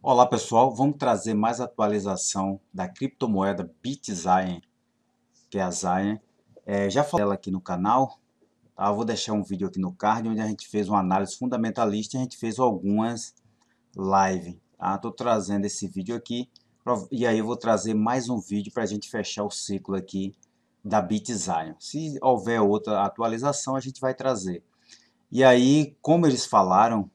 Olá pessoal, vamos trazer mais atualização da criptomoeda BitZine, que é a Zion. É, já falei ela aqui no canal, tá? vou deixar um vídeo aqui no card onde a gente fez uma análise fundamentalista e a gente fez algumas lives. Estou tá? trazendo esse vídeo aqui e aí eu vou trazer mais um vídeo para a gente fechar o ciclo aqui da BitZine. Se houver outra atualização a gente vai trazer. E aí, como eles falaram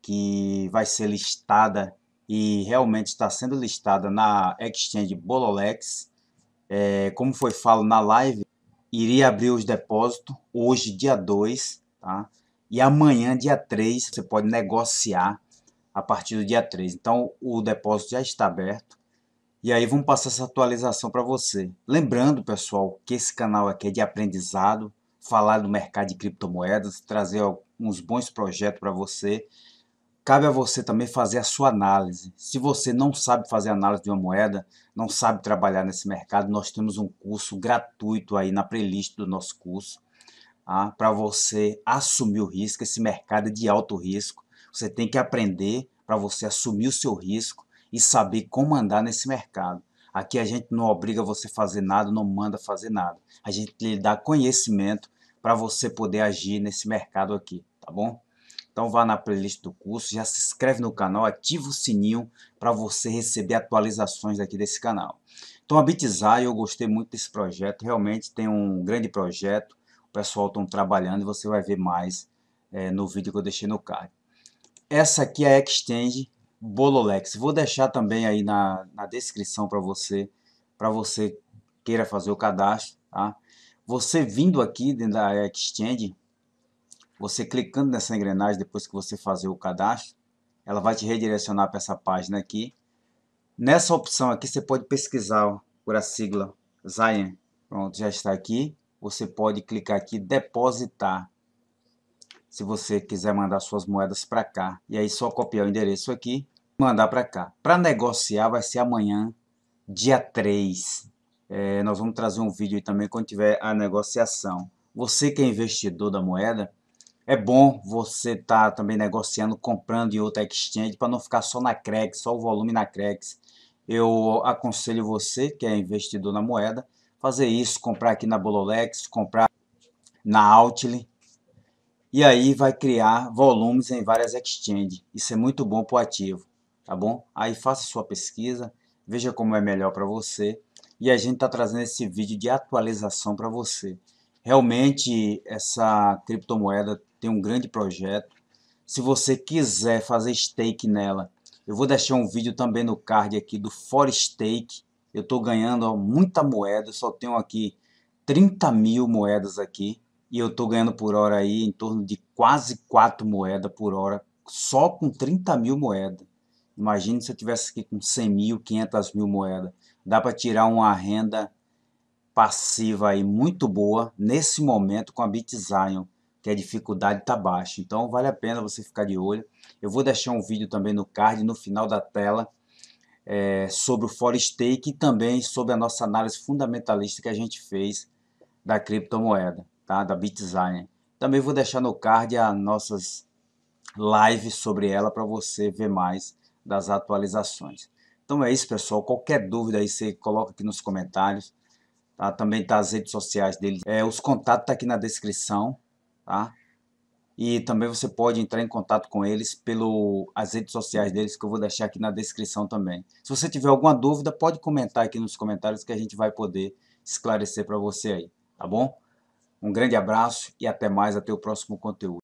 que vai ser listada e realmente está sendo listada na exchange Bololex. É, como foi falo na live, iria abrir os depósitos hoje, dia 2, tá? E amanhã, dia 3, você pode negociar a partir do dia 3. Então, o depósito já está aberto. E aí, vamos passar essa atualização para você. Lembrando, pessoal, que esse canal aqui é de aprendizado, falar do mercado de criptomoedas, trazer alguns bons projetos para você cabe a você também fazer a sua análise. Se você não sabe fazer análise de uma moeda, não sabe trabalhar nesse mercado, nós temos um curso gratuito aí na playlist do nosso curso ah, tá? para você assumir o risco. Esse mercado é de alto risco. Você tem que aprender para você assumir o seu risco e saber como andar nesse mercado. Aqui a gente não obriga você a fazer nada, não manda fazer nada. A gente lhe dá conhecimento para você poder agir nesse mercado aqui, tá bom? Então vá na playlist do curso, já se inscreve no canal, ativa o sininho para você receber atualizações aqui desse canal. Então a Bitzai, eu gostei muito desse projeto, realmente tem um grande projeto, o pessoal estão trabalhando e você vai ver mais é, no vídeo que eu deixei no card. Essa aqui é a Extend Bololex, vou deixar também aí na, na descrição para você, para você queira fazer o cadastro, tá? Você vindo aqui dentro da Exchange, você clicando nessa engrenagem depois que você fazer o cadastro, ela vai te redirecionar para essa página aqui. Nessa opção aqui você pode pesquisar por a sigla Zion. Pronto, já está aqui. Você pode clicar aqui depositar. Se você quiser mandar suas moedas para cá. E aí só copiar o endereço aqui mandar para cá. Para negociar vai ser amanhã, dia 3. É, nós vamos trazer um vídeo também quando tiver a negociação. Você que é investidor da moeda, é bom você estar tá também negociando, comprando em outra exchange para não ficar só na Crex, só o volume na Crex. Eu aconselho você que é investidor na moeda fazer isso, comprar aqui na Bololex, comprar na Outly. E aí vai criar volumes em várias exchanges. Isso é muito bom para o ativo, tá bom? Aí faça sua pesquisa, veja como é melhor para você. E a gente está trazendo esse vídeo de atualização para você. Realmente essa criptomoeda tem um grande projeto. Se você quiser fazer stake nela, eu vou deixar um vídeo também no card aqui do For Stake. Eu estou ganhando ó, muita moeda, só tenho aqui 30 mil moedas aqui. E eu estou ganhando por hora aí em torno de quase 4 moedas por hora, só com 30 mil moedas. Imagine se eu tivesse aqui com 100 mil, 500 mil moedas. Dá para tirar uma renda passiva aí muito boa nesse momento com a BitZion que a dificuldade está baixa. Então vale a pena você ficar de olho. Eu vou deixar um vídeo também no card, no final da tela, é, sobre o Forest Take e também sobre a nossa análise fundamentalista que a gente fez da criptomoeda, tá? da BitZine. Também vou deixar no card as nossas lives sobre ela para você ver mais das atualizações. Então é isso, pessoal. Qualquer dúvida aí você coloca aqui nos comentários. Tá? Também tá as redes sociais dele. É, os contatos tá aqui na descrição tá? E também você pode entrar em contato com eles pelas redes sociais deles, que eu vou deixar aqui na descrição também. Se você tiver alguma dúvida, pode comentar aqui nos comentários que a gente vai poder esclarecer para você aí, tá bom? Um grande abraço e até mais, até o próximo conteúdo.